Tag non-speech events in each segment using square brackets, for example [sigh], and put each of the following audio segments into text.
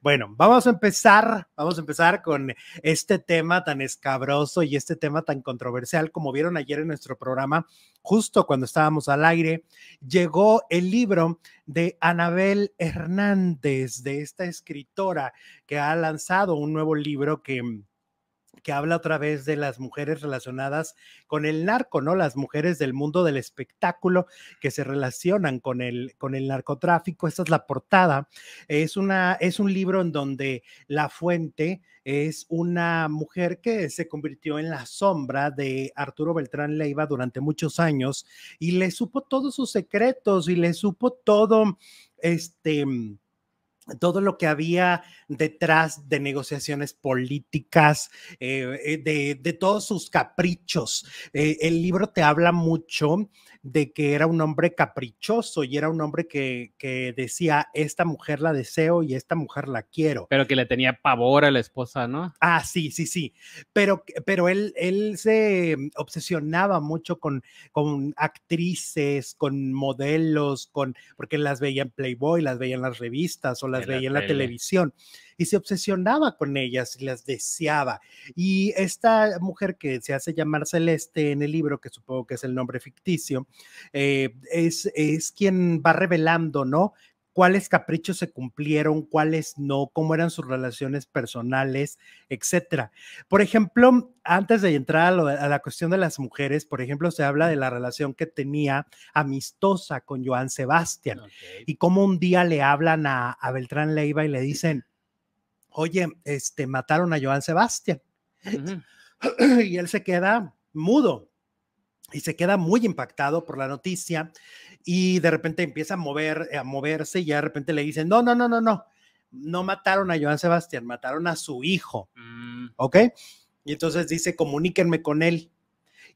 Bueno, vamos a empezar, vamos a empezar con este tema tan escabroso y este tema tan controversial como vieron ayer en nuestro programa, justo cuando estábamos al aire, llegó el libro de Anabel Hernández, de esta escritora que ha lanzado un nuevo libro que que habla otra vez de las mujeres relacionadas con el narco, ¿no? Las mujeres del mundo del espectáculo que se relacionan con el, con el narcotráfico. Esta es la portada. Es, una, es un libro en donde la fuente es una mujer que se convirtió en la sombra de Arturo Beltrán Leiva durante muchos años y le supo todos sus secretos y le supo todo este todo lo que había detrás de negociaciones políticas, eh, eh, de, de, todos sus caprichos. Eh, el libro te habla mucho de que era un hombre caprichoso y era un hombre que, decía, esta mujer la deseo y esta mujer la quiero. Pero que le tenía pavor a la esposa, ¿no? Ah, sí, sí, sí. Pero, pero él, él se mm, obsesionaba mucho con, con actrices, con modelos, con, porque las veía en Playboy, las veía en las revistas o las veía en la televisión y se obsesionaba con ellas y las deseaba. Y esta mujer que se hace llamar Celeste en el libro, que supongo que es el nombre ficticio, eh, es, es quien va revelando, ¿no? cuáles caprichos se cumplieron, cuáles no, cómo eran sus relaciones personales, etcétera. Por ejemplo, antes de entrar a, la cuestión de las mujeres, por ejemplo, se habla de la relación que tenía amistosa con Joan Sebastián y cómo un día le hablan a Beltrán Leiva y le dicen, oye, este, mataron a Joan Sebastián. [clears throat] y él se queda mudo y se queda muy impactado por la noticia y de repente empieza a mover, a moverse y de repente le dicen, no, no, no, no, no, no mataron a Joan Sebastián, mataron a su hijo, mm. ¿ok? Y entonces dice, comuníquenme con él.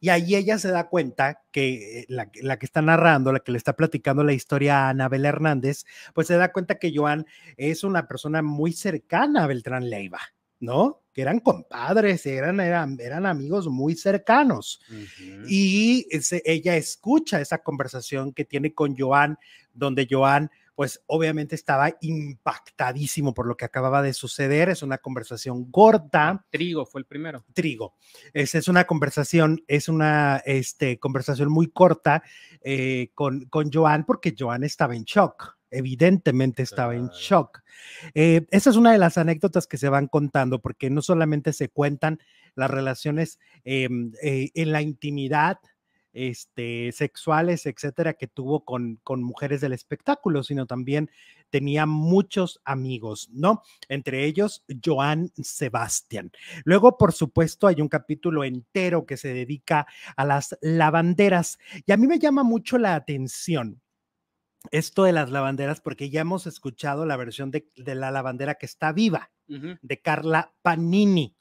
Y ahí ella se da cuenta que eh, la, que está narrando, la que le está platicando la historia a Anabel Hernández, pues se da cuenta que Joan es una persona muy cercana a Beltrán Leiva, ¿no? Que eran compadres, eran, eran, eran amigos muy cercanos. Y ella escucha esa conversación que tiene con Joan, donde Joan pues obviamente estaba impactadísimo por lo que acababa de suceder. Es una conversación gorda. Trigo fue el primero. Trigo. Es, es una conversación, es una este, conversación muy corta eh, con, con Joan porque Joan estaba en shock evidentemente estaba en shock. Eh, esa es una de las anécdotas que se van contando, porque no solamente se cuentan las relaciones em, eh, en la intimidad, este, sexuales, etcétera, que tuvo con, con mujeres del espectáculo, sino también tenía muchos amigos, ¿no? Entre ellos, Joan Sebastián. Luego, por supuesto, hay un capítulo entero que se dedica a las lavanderas y a mí me llama mucho la atención esto de las lavanderas, porque ya hemos escuchado la versión de, la lavandera que está viva, de Carla Panini.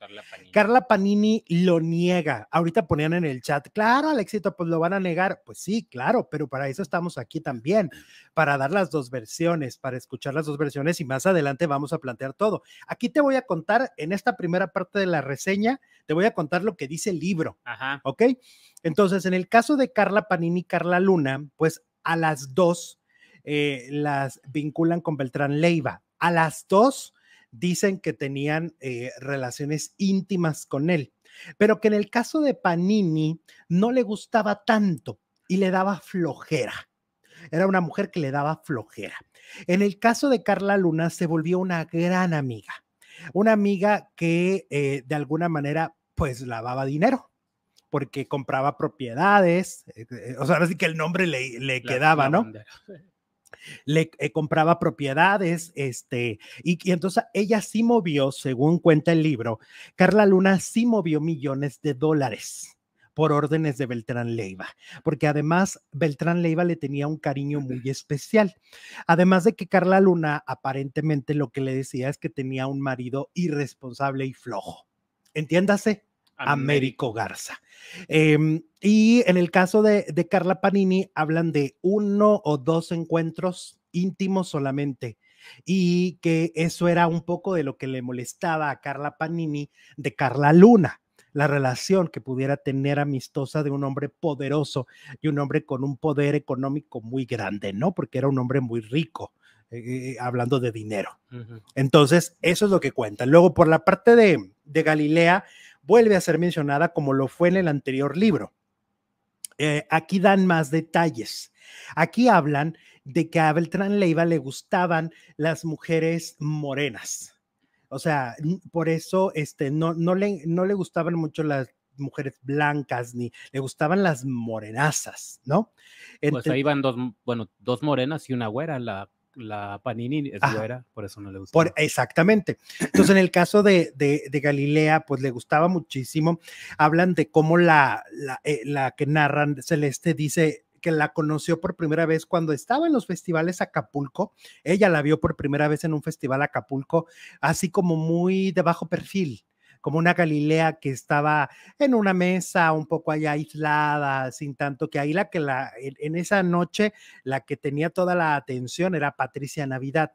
Carla Panini. lo niega. Ahorita ponían en el chat, claro, Alexito, pues lo van a negar. Pues sí, claro, pero para eso estamos aquí también, para dar las dos versiones, para escuchar las dos versiones y más adelante vamos a plantear todo. Aquí te voy a contar, en esta primera parte de la reseña, te voy a contar lo que dice el libro. Ajá. ¿Ok? Entonces, en el caso de Carla Panini, y Carla Luna, pues a las dos eh, las vinculan con Beltrán Leiva. A las dos dicen que tenían eh, relaciones íntimas con él, pero que en el caso de Panini no le gustaba tanto y le daba flojera. Era una mujer que le daba flojera. En el caso de Carla Luna se volvió una gran amiga, una amiga que eh, de alguna manera pues lavaba dinero porque compraba propiedades, o sea, así que el nombre le, quedaba, ¿no? [laughs] le eh, compraba propiedades, este, y, y, entonces ella sí movió, según cuenta el libro, Carla Luna sí movió millones de dólares por órdenes de Beltrán Leiva, porque además Beltrán Leiva le tenía un cariño muy especial. Además de que Carla Luna aparentemente lo que le decía es que tenía un marido irresponsable y flojo. Entiéndase, Américo Garza. Em, y en el caso de, de, Carla Panini, hablan de uno o dos encuentros íntimos solamente y que eso era un poco de lo que le molestaba a Carla Panini de Carla Luna, la relación que pudiera tener amistosa de un hombre poderoso y un hombre con un poder económico muy grande, ¿no? Porque era un hombre muy rico. Eh, eh, hablando de dinero. Entonces, eso es lo que cuenta. Luego, por la parte de, de Galilea, vuelve a ser mencionada como lo fue en el anterior libro. Eh, aquí dan más detalles. Aquí hablan de que a Beltrán Leiva le gustaban las mujeres morenas. O sea, por eso este, no, no, le, no le gustaban mucho las mujeres blancas, ni le gustaban las morenazas, ¿no? pues ahí van dos, bueno, dos morenas y una güera, la la Panini es era por eso no le gustaba. exactamente. Entonces, en el caso de, Galilea, pues le gustaba muchísimo. Hablan de cómo la, la, eh, la que narran Celeste dice, que la conoció por primera vez cuando estaba en los festivales Acapulco. Ella la vio por primera vez en un festival Acapulco, así como muy de bajo perfil como una Galilea que estaba en una mesa un poco allá aislada, sin tanto que ahí la que la, en, esa noche la que tenía toda la atención era Patricia Navidad,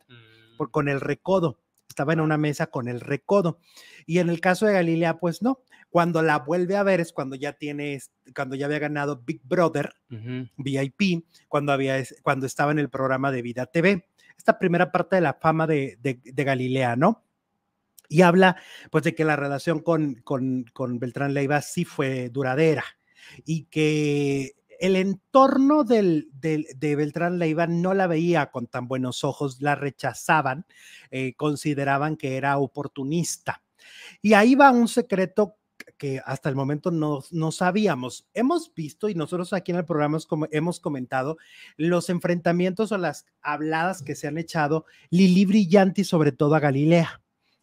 por, mm. con el recodo estaba en ah. una mesa con el recodo. Y en el caso de Galilea, pues no. Cuando la vuelve a ver es cuando ya tiene, cuando ya había ganado Big Brother, VIP, cuando, había, cuando estaba en el programa de Vida TV. Esta primera parte de la fama de, de, de Galilea, ¿no? y habla pues de que la relación con, Beltrán Leiva sí fue duradera y que el entorno de Beltrán Leiva no la veía con tan buenos ojos, la rechazaban, eh, consideraban que era oportunista. Y ahí va un secreto que hasta el momento no, sabíamos. Hemos visto, y nosotros aquí en el programa hemos comentado, los enfrentamientos o las habladas que se han echado Lili Brillanti, sobre todo a Galilea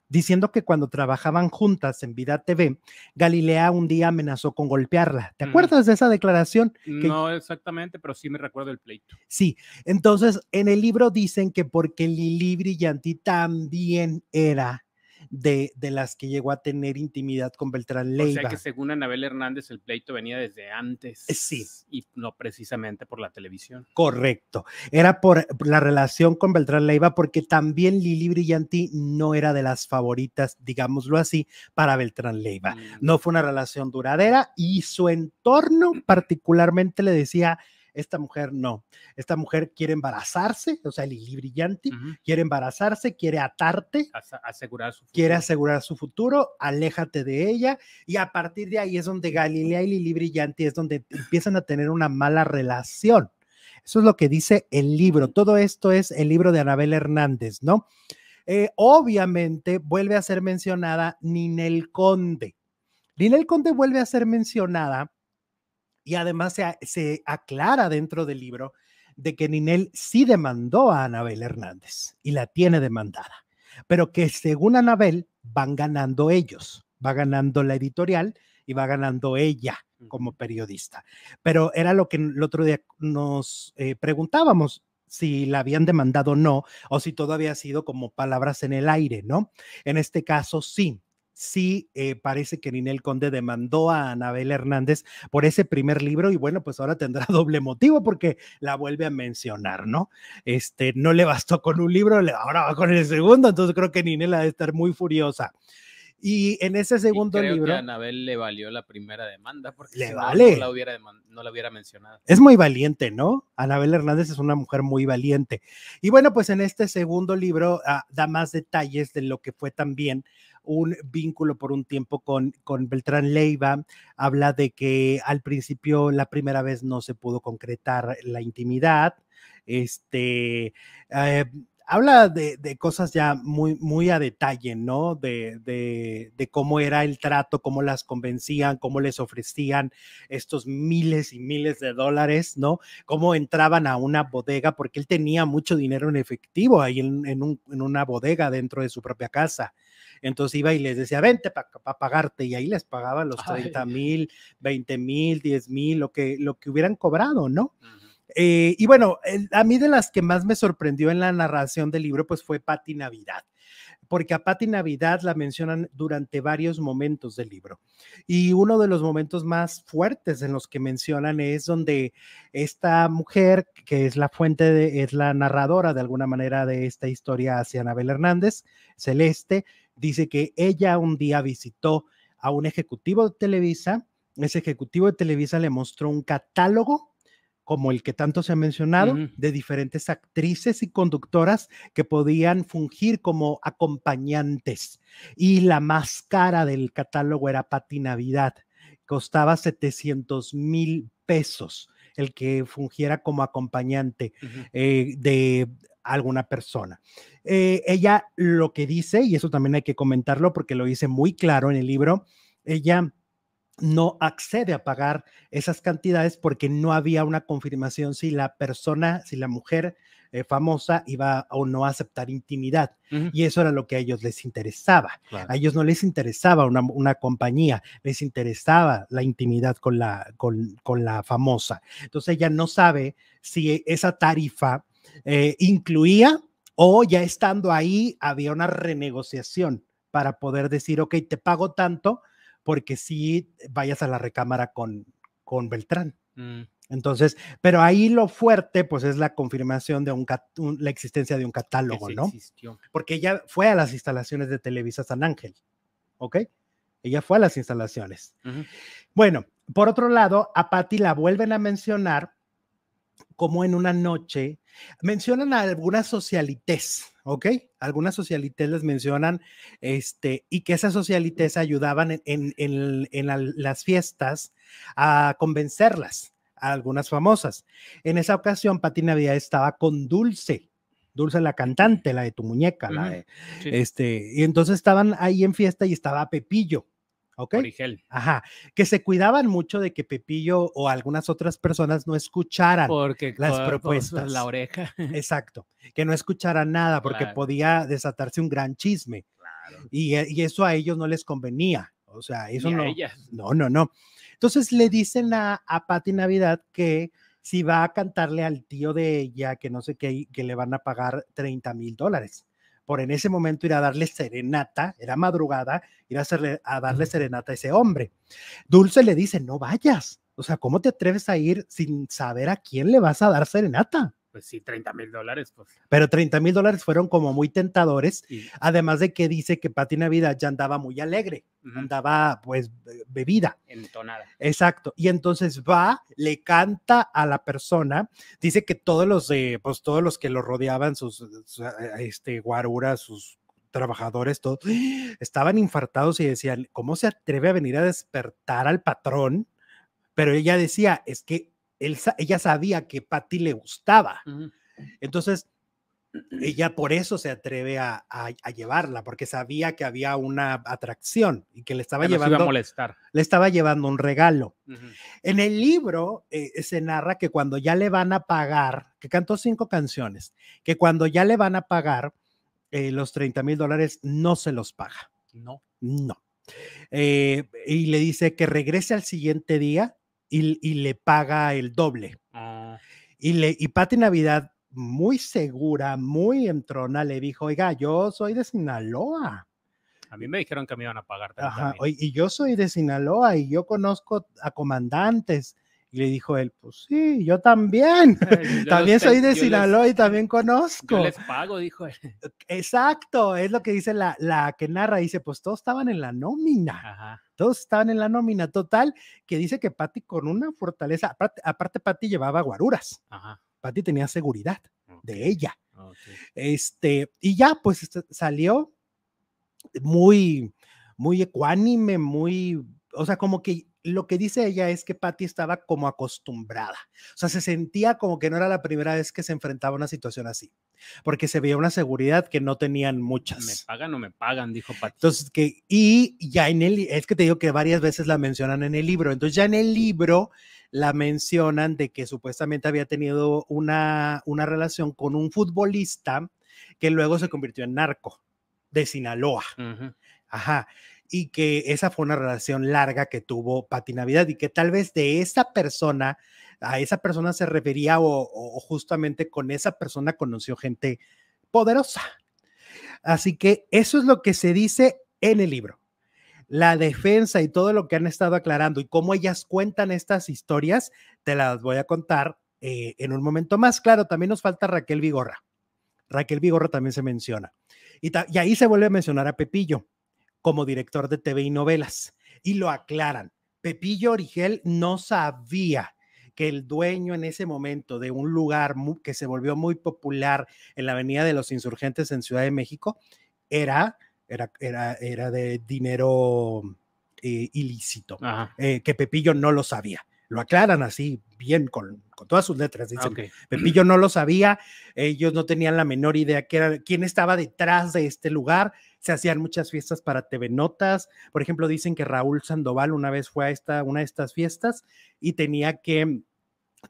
diciendo que cuando trabajaban juntas en Vida TV, Galilea un día amenazó con golpearla. ¿Te mm. acuerdas de esa declaración? No exactamente, pero sí me recuerdo el pleito. Sí, entonces en el libro dicen que porque Lili Brillanti también era de, las que llegó a tener intimidad con Beltrán Leiva. O sea que según Anabel Hernández el pleito venía desde eh, antes. Sí. Y no precisamente por la televisión. Correcto. Era por la relación con Beltrán Leiva porque también Lili Brillanti no era de las favoritas, digámoslo así, para Beltrán Leiva. Mm. No fue una relación duradera y su entorno particularmente le decía esta mujer no. Esta mujer quiere embarazarse, o sea, Lili Brillanti, quiere embarazarse, quiere atarte, asegurar su quiere asegurar su futuro, aléjate de ella. Y a partir de ahí es donde Galilea y Lili Brillanti es donde empiezan a tener una mala relación. Eso es lo que dice el libro. Todo esto es el libro de Anabel Hernández, ¿no? Eh, obviamente vuelve a ser mencionada Ninel Conde. Ninel Conde vuelve a ser mencionada y además se, aclara dentro del libro de que Ninel sí demandó a Anabel Hernández y la tiene demandada, pero que según Anabel van ganando ellos, va ganando la editorial y va ganando ella como periodista. Pero era lo que el otro día nos eh, preguntábamos si la habían demandado o no, o si todo había sido como palabras en el aire, ¿no? En este caso, sí, sí eh, parece que Ninel Conde demandó a Anabel Hernández por ese primer libro y bueno, pues ahora tendrá [laughs] doble motivo porque la vuelve a mencionar, ¿no? Este, no le bastó con un libro, ahora va con el segundo, entonces creo que Ninel ha de estar muy furiosa. Y en ese segundo creo libro. Que a Anabel le valió la primera demanda, porque le si no, la hubiera mencionado. Es muy valiente, ¿no? Anabel Hernández es una mujer muy valiente. Y bueno, pues en este segundo libro ah, da más detalles de lo que fue también un vínculo por un tiempo con, con Beltrán Leiva, habla de que al principio la primera vez no se pudo concretar la intimidad, este, eh, habla de, cosas ya muy, muy a detalle, ¿no? De, cómo era el trato, cómo las convencían, cómo les ofrecían estos miles y miles de dólares, ¿no? Cómo entraban a una bodega, porque él tenía mucho dinero en efectivo ahí en, en una bodega dentro de su propia casa. Entonces iba y les decía, vente para pagarte, y ahí les pagaba los 30 mil, 20 mil, 10 mil, lo que, lo que hubieran cobrado, ¿no? Eh, y bueno, a mí de las que más me sorprendió en la narración del libro, pues fue Patti Navidad porque a Patti Navidad la mencionan durante varios momentos del libro. Y uno de los momentos más fuertes en los que mencionan es donde esta mujer, que es la fuente, de, es la narradora de alguna manera de esta historia hacia Anabel Hernández, Celeste, dice que ella un día visitó a un ejecutivo de Televisa. Ese ejecutivo de Televisa le mostró un catálogo, como el que tanto se ha mencionado, de diferentes actrices y conductoras que podían fungir como acompañantes. Y la más cara del catálogo era Pati Navidad. Costaba 700 mil pesos el que fungiera como acompañante eh, de alguna persona. Eh, ella lo que dice, y eso también hay que comentarlo porque lo dice muy claro en el libro, ella no accede a pagar esas cantidades porque no había una confirmación si la persona, si la mujer eh, famosa iba o no a aceptar intimidad. Y eso era lo que a ellos les interesaba. A ellos no les interesaba una, compañía, les interesaba la intimidad con la, con, con la famosa. Entonces ella no sabe si esa tarifa eh, incluía o ya estando ahí había una renegociación para poder decir, ok, te pago tanto porque si vayas a la recámara con, con Beltrán. Mm. Entonces, pero ahí lo fuerte, pues es la confirmación de un, la existencia de un catálogo, ¿no? Porque ella fue a las instalaciones de Televisa San Ángel, ¿ok? Ella fue a las instalaciones. Bueno, por otro lado, a Patty la vuelven a mencionar como en una noche Mencionan algunas socialites, ¿ok? Algunas socialites les mencionan, este, y que esas socialites ayudaban en, en, en, las fiestas a convencerlas, a algunas famosas. En esa ocasión, Pati Navidad estaba con Dulce, Dulce la cantante, la de tu muñeca, la de, este, y entonces estaban ahí en fiesta y estaba Pepillo, ¿ok? Ajá, que se cuidaban mucho de que Pepillo o algunas otras personas no escucharan las propuestas. la oreja. [laughs] Exacto, que no escucharan nada porque podía desatarse un gran chisme. Claro. Eh, y, eso a ellos no les convenía. O sea, eso no. No, no, no. Entonces le dicen a, a Patti Navidad que si va a cantarle al tío de ella, que no sé qué, que le van a pagar 30 mil dólares por en ese momento ir a darle serenata, era madrugada, ir a, hacerle, a darle serenata a ese hombre. Dulce le dice, no vayas, o sea, ¿cómo te atreves a ir sin saber a quién le vas a dar serenata? pues sí, 30 mil dólares. Pues. Pero 30 mil dólares fueron como muy tentadores, además de que dice que Pati Navidad ya andaba muy alegre, andaba pues bebida. Entonada. Exacto. Y entonces va, le canta a la persona, dice que todos los, de, pues, todos los que lo rodeaban, sus, eh, este, guaruras, sus trabajadores, todos, estaban infartados y decían, ¿cómo se atreve a venir a despertar al patrón? Pero ella decía, es que ella sabía que Patty le gustaba. Entonces, [clears throat] ella por eso se atreve a, llevarla, porque sabía que había una atracción y que le estaba llevando. Le estaba llevando un regalo. En el libro eh, se narra que cuando ya le van a pagar, que cantó cinco canciones, que cuando ya le van a pagar eh, los 30 mil dólares, no se los paga. No. No. Eh, y le dice que regrese al siguiente día y, le paga el doble. Ah. Y, le, y Pati Navidad, muy segura, muy entrona, le dijo, oiga, yo soy de Sinaloa. A mí me dijeron que me iban a pagar. y yo soy de Sinaloa y yo conozco a comandantes y le dijo él, pues sí, yo también. [laughs] [laughs] también soy de Sinaloa y también conozco. les pago, dijo él. Exacto, es lo que dice la, la que narra. Dice, pues todos estaban en la nómina. Todos estaban en la nómina total, que dice que Patti con una fortaleza, aparte, aparte llevaba guaruras. Ajá. tenía seguridad de ella. Este, y ya, pues este, salió muy, muy ecuánime, muy, o sea, como que lo que dice ella es que Patty estaba como acostumbrada, o sea, se sentía como que no era la primera vez que se enfrentaba a una situación así, porque se veía una seguridad que no tenían muchas. Me pagan o me pagan, dijo Patty. Entonces, que, y ya en el, es que te digo que varias veces la mencionan en el libro, entonces ya en el libro la mencionan de que supuestamente había tenido una, una relación con un futbolista que luego se convirtió en narco de Sinaloa. Ajá y que esa fue una relación larga que tuvo Pati Navidad y que tal vez de esa persona, a esa persona se refería o, justamente con esa persona conoció gente poderosa. Así que eso es lo que se dice en el libro la defensa y todo lo que han estado aclarando y cómo ellas cuentan estas historias, te las voy a contar eh, en un momento más. Claro, también nos falta Raquel Vigorra. Raquel Vigorra también se menciona. Y, y ahí se vuelve a mencionar a Pepillo como director de TV y novelas. Y lo aclaran. Pepillo Origel no sabía que el dueño en ese momento de un lugar que se volvió muy popular en la Avenida de los Insurgentes en Ciudad de México era, era, era, era de dinero eh, ilícito, eh, que Pepillo no lo sabía. Lo aclaran así, bien, con, todas sus letras. Ah, dicen, Pepillo no lo sabía, ellos no tenían la menor idea que quién estaba detrás de este lugar, se hacían muchas fiestas para TV Notas. Por ejemplo, dicen que Raúl Sandoval una vez fue a esta, una de estas fiestas y tenía que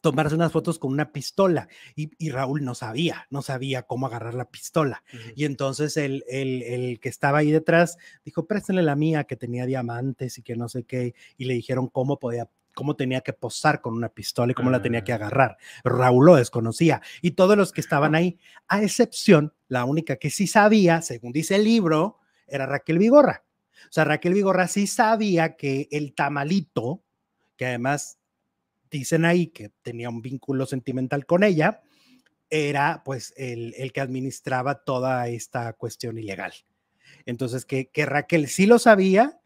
tomarse unas fotos con una pistola y, Raúl no sabía, no sabía cómo agarrar la pistola. Y entonces el, el, el, que estaba ahí detrás dijo, préstenle la mía que tenía diamantes y que no sé qué, y le dijeron cómo podía cómo tenía que posar con una pistola y cómo la tenía que ah. agarrar. Raúl lo desconocía y todos los que estaban ahí, a excepción, la única que sí sabía, según dice el libro, era Raquel Vigorra. O sea, Raquel Vigorra sí sabía que el tamalito, que además dicen ahí que tenía un vínculo sentimental con ella, era pues el, que administraba toda esta cuestión ilegal. Entonces, que, que Raquel sí lo sabía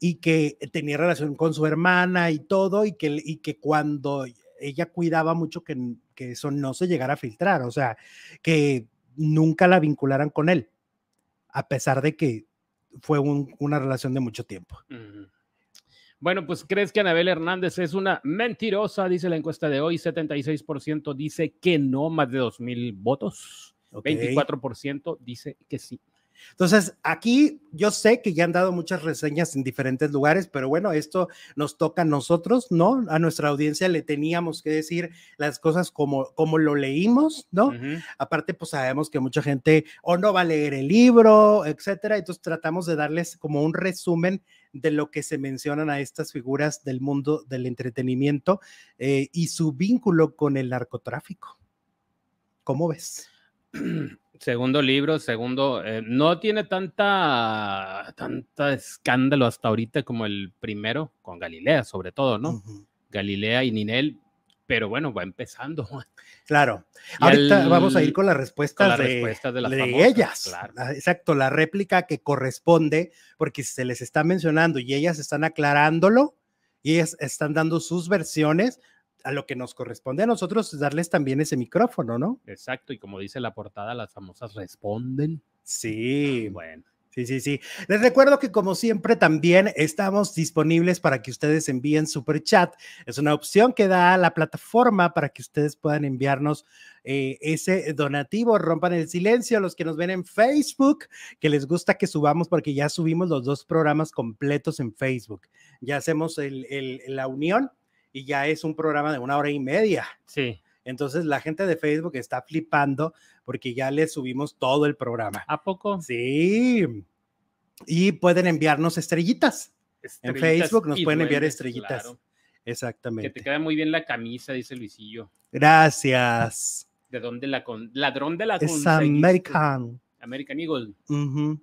y que tenía relación con su hermana y todo, y que, y que cuando ella cuidaba mucho que, eso no se llegara a filtrar, o sea, que nunca la vincularan con él, a pesar de que fue una relación de mucho tiempo. Bueno, pues crees que Anabel Hernández es una mentirosa, dice la encuesta de hoy, 76% dice que no, más de 2.000 votos, 24% dice que sí. Entonces, aquí yo sé que ya han dado muchas reseñas en diferentes lugares, pero bueno, esto nos toca a nosotros, ¿no? A nuestra audiencia le teníamos que decir las cosas como, como lo leímos, ¿no? Aparte, pues sabemos que mucha gente o no va a leer el libro, etcétera, entonces tratamos de darles como un resumen de lo que se mencionan a estas figuras del mundo del entretenimiento eh, y su vínculo con el narcotráfico. ¿Cómo ves? [clears throat] Segundo libro, segundo, eh, no tiene tanta, tanta escándalo hasta ahorita como el primero, con Galilea sobre todo, ¿no? Galilea y Ninel, pero bueno, va empezando. [laughs] Claro. ahorita vamos a ir con las respuestas, de, ellas. Ah, exacto, la réplica que corresponde, porque se les está mencionando y ellas están aclarándolo y ellas están dando sus versiones, a lo que nos corresponde a nosotros es darles también ese micrófono, ¿no? Exacto, y como dice la portada, las famosas responden. Sí. Bueno. Sí, sí, sí. Les recuerdo que como siempre también estamos disponibles para que ustedes envíen super chat. Es una opción que da la plataforma para que ustedes puedan enviarnos eh, ese donativo. Rompan el silencio los que nos ven en Facebook, que les gusta que subamos porque ya subimos los dos programas completos en Facebook. Ya hacemos la unión y ya es un programa de una hora y media. Sí. Entonces la gente de Facebook está flipando porque ya le subimos todo el programa. ¿A poco? Sí. Y pueden enviarnos estrellitas. en Facebook nos pueden enviar estrellitas. Exactamente. Que te queda muy bien la camisa, dice Luisillo. Gracias. ¿De dónde la con ladrón de la Es American. American Eagle. Uh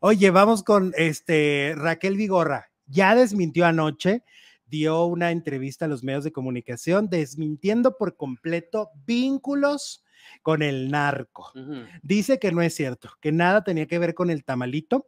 Oye, vamos con este Raquel Vigorra. Ya desmintió anoche dio una entrevista a los medios de comunicación desmintiendo por completo vínculos con el narco. Dice que no es cierto, que nada tenía que ver con el tamalito,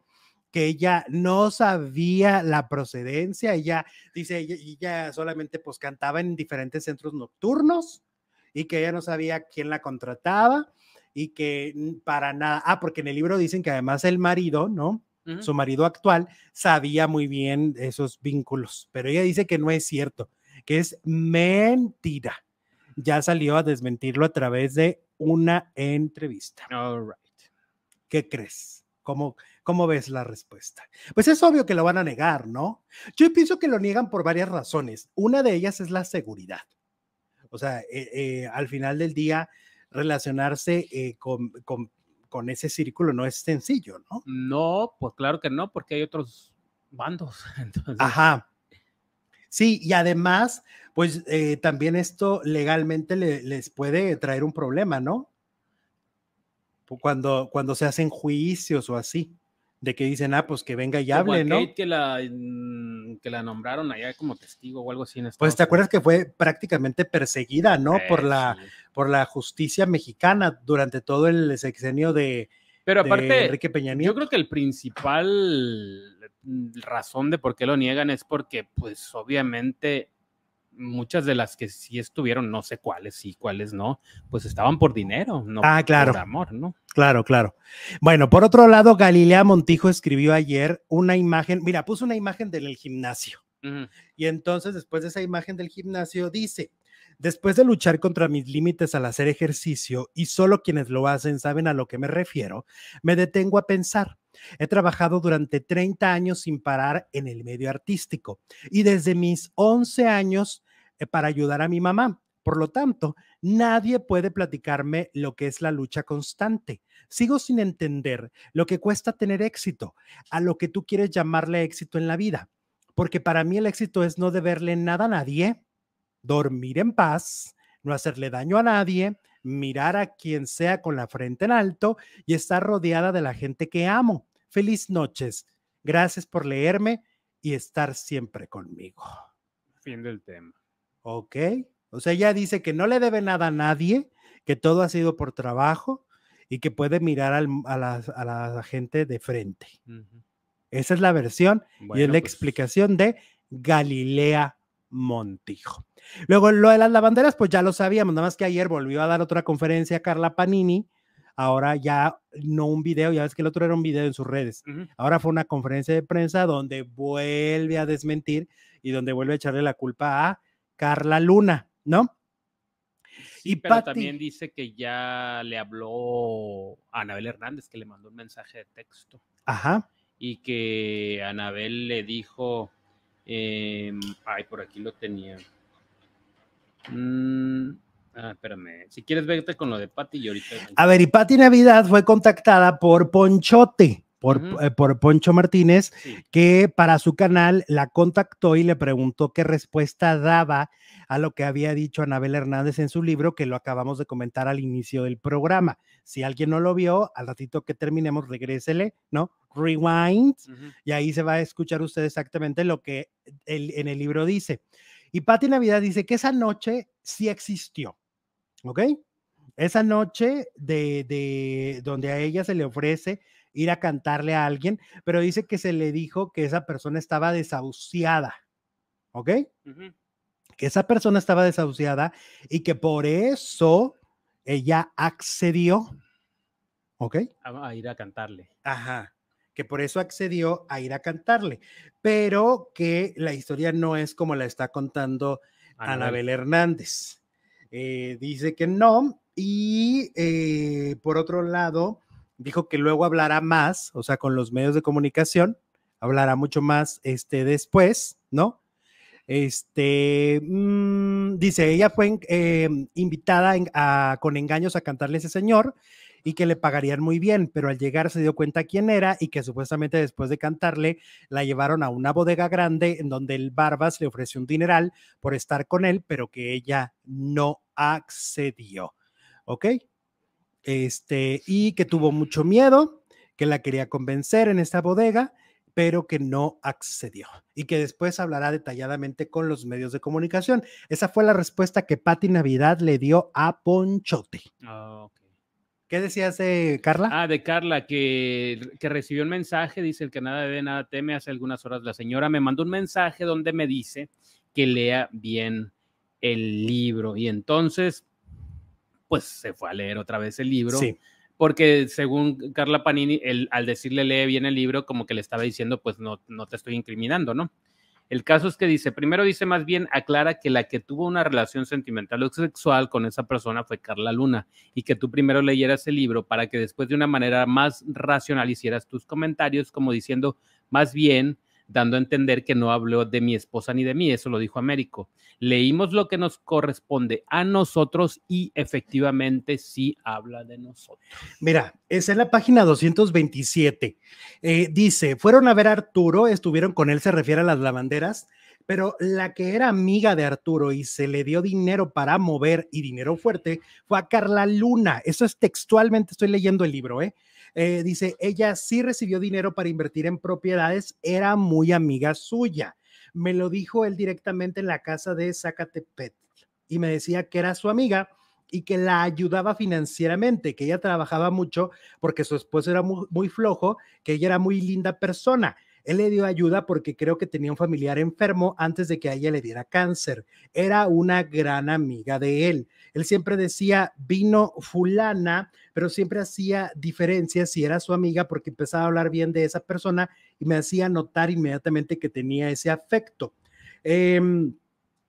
que ella no sabía la procedencia, ella dice, y ya solamente pues cantaba en diferentes centros nocturnos y que ella no sabía quién la contrataba y que para nada, ah, porque en el libro dicen que además el marido, ¿no? su marido actual, sabía muy bien esos vínculos, pero ella dice que no es cierto, que es mentira. Ya salió a desmentirlo a través de una entrevista. All ¿Qué crees? ¿Cómo, ¿Cómo ves la respuesta? Pues es obvio que lo van a negar, ¿no? Yo pienso que lo niegan por varias razones. Una de ellas es la seguridad. O sea, eh, eh, al final del día, relacionarse eh, con, con, con ese círculo no es sencillo, ¿no? No, pues claro que no, porque hay otros bandos. [laughs] Ajá. Sí, y además, pues eh, también esto legalmente les puede traer un problema, ¿no? Cuando, cuando se hacen juicios o así de que dicen, ah, pues que venga y hable, ¿no? que la, mm, que la nombraron allá como testigo o algo así. En esta. pues te acuerdas que fue prácticamente perseguida, ¿no? Eh, por, la, por la justicia mexicana durante todo el sexenio de, Enrique Peña Nieto. Yo creo que el principal mm, razón de por qué lo niegan es porque, pues obviamente, muchas de las que sí estuvieron, no sé cuáles sí, cuáles no, pues estaban por dinero, no ah, claro. por amor, ¿no? Claro, claro. Bueno, por otro lado, Galilea Montijo escribió ayer una imagen, mira, puso una imagen del gimnasio. Y entonces, después de esa imagen del gimnasio, dice, Después de luchar contra mis límites al hacer ejercicio, y solo quienes lo hacen saben a lo que me refiero, me detengo a pensar, He trabajado durante 30 años sin parar en el medio artístico y desde mis 11 años eh, para ayudar a mi mamá. Por lo tanto, nadie puede platicarme lo que es la lucha constante. Sigo sin entender lo que cuesta tener éxito, a lo que tú quieres llamarle éxito en la vida, porque para mí el éxito es no deberle nada a nadie, dormir en paz, no hacerle daño a nadie, mirar a quien sea con la frente en alto y estar rodeada de la gente que amo. Feliz noches. Gracias por leerme y estar siempre conmigo. Fin del tema. Ok. O sea, ella dice que no le debe nada a nadie, que todo ha sido por trabajo y que puede mirar a, la, gente de frente. Esa es la versión y es la pues explicación de Galilea Montijo. Luego lo de las lavanderas, pues ya lo sabíamos, nada más que ayer volvió a dar otra conferencia Carla Panini, ahora ya no un video, ya ves que el otro era un video en sus redes, ahora fue una conferencia de prensa donde vuelve a desmentir y donde vuelve a echarle la culpa a Carla Luna, ¿no? y pero también dice que ya le habló a Anabel Hernández, que le mandó un mensaje de texto. Ajá. Y que Anabel le dijo, Em, ay, por aquí lo tenía. Mm, ah, espérame. Si quieres, verte con lo de Patti y ahorita. A ver, y Patti Navidad fue contactada por Ponchote. Por, eh, por, Poncho Martínez, que para su canal la contactó y le preguntó qué respuesta daba a lo que había dicho Anabel Hernández en su libro, que lo acabamos de comentar al inicio del programa. Si alguien no lo vio, al ratito que terminemos, regrésele, ¿no? Rewind, y ahí se va a escuchar usted exactamente lo que en el libro dice. Y Pati Navidad dice que esa noche sí existió, ¿ok? Esa noche de, donde a ella se le ofrece ir a cantarle a alguien, pero dice que se le dijo que esa persona estaba desahuciada, ¿ok? que esa persona estaba desahuciada y que por eso ella accedió, ¿ok? A, ir a cantarle. Ajá, que por eso accedió a ir a cantarle, pero que la historia no es como la está contando Anabel, Hernández. Eh, dice que no y eh, por otro lado dijo que luego hablará más, o sea, con los medios de comunicación, hablará mucho más este después, ¿no? Este, mm, dice, ella fue eh, invitada con engaños a cantarle a ese señor y que le pagarían muy bien, pero al llegar se dio cuenta quién era y que supuestamente después de cantarle la llevaron a una bodega grande en donde el Barbas le ofreció un dineral por estar con él, pero que ella no accedió. ¿Ok? Este, y que tuvo mucho miedo, que la quería convencer en esta bodega pero que no accedió y que después hablará detalladamente con los medios de comunicación. Esa fue la respuesta que Patti Navidad le dio a Ponchote. Ah, ¿Qué decías de Carla? Ah, de Carla, que, recibió un mensaje, dice el que nada de nada teme, hace algunas horas la señora me mandó un mensaje donde me dice que lea bien el libro y entonces, pues se fue a leer otra vez el libro. Sí porque según Carla Panini, al decirle lee bien el libro, como que le estaba diciendo, pues no, no te estoy incriminando, ¿no? El caso es que dice, primero dice más bien, aclara que la que tuvo una relación sentimental o sexual con esa persona fue Carla Luna y que tú primero leyeras el libro para que después de una manera más racional hicieras tus comentarios como diciendo, más bien, dando a entender que no habló de mi esposa ni de mí, eso lo dijo Américo. Leímos lo que nos corresponde a nosotros y efectivamente sí habla de nosotros. Mira, es en la página 227. Eh, dice, fueron a ver a Arturo, estuvieron con él, se refiere a las lavanderas pero la que era amiga de Arturo y se le dio dinero para mover y dinero fuerte fue a Carla Luna. Eso es textualmente, estoy leyendo el libro, ¿eh? ¿eh? dice, ella sí recibió dinero para invertir en propiedades, era muy amiga suya. Me lo dijo él directamente en la casa de Zacatepetl y me decía que era su amiga y que la ayudaba financieramente, que ella trabajaba mucho porque su esposo era muy, flojo, que ella era muy linda persona, él le dio ayuda porque creo que tenía un familiar enfermo antes de que a ella le diera cáncer. Era una gran amiga de él. Él siempre decía, vino fulana, pero siempre hacía diferencias si era su amiga porque empezaba a hablar bien de esa persona y me hacía notar inmediatamente que tenía ese afecto. Em,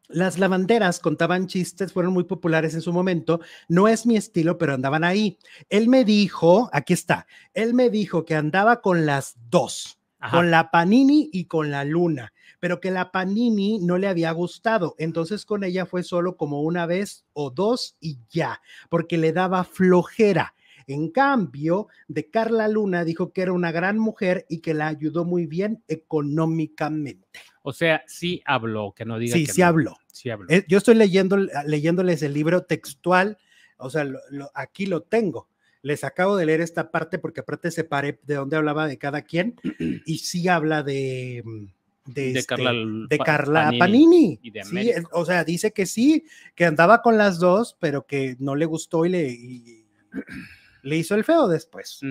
las lavanderas contaban chistes, fueron muy populares en su momento. No es mi estilo, pero andaban ahí. Él me dijo, aquí está, él me dijo que andaba con las dos con la Panini y con la Luna, pero que la Panini no le había gustado. Entonces con ella fue solo como una vez o dos y ya, porque le daba flojera. En cambio, de Carla Luna dijo que era una gran mujer y que la ayudó muy bien económicamente. O sea, sí habló, que no diga que sí no. habló. Sí habló. Eh, yo estoy leyendo, leyéndoles el libro textual, o sea, aquí lo tengo les acabo de leer esta parte porque aparte separé de dónde hablaba de cada quien [clears throat] y sí habla de mm, de, este, Carla, de Carla, Panini, o sea, dice que sí, que andaba con las dos, pero que no le gustó y le, le hizo el feo después.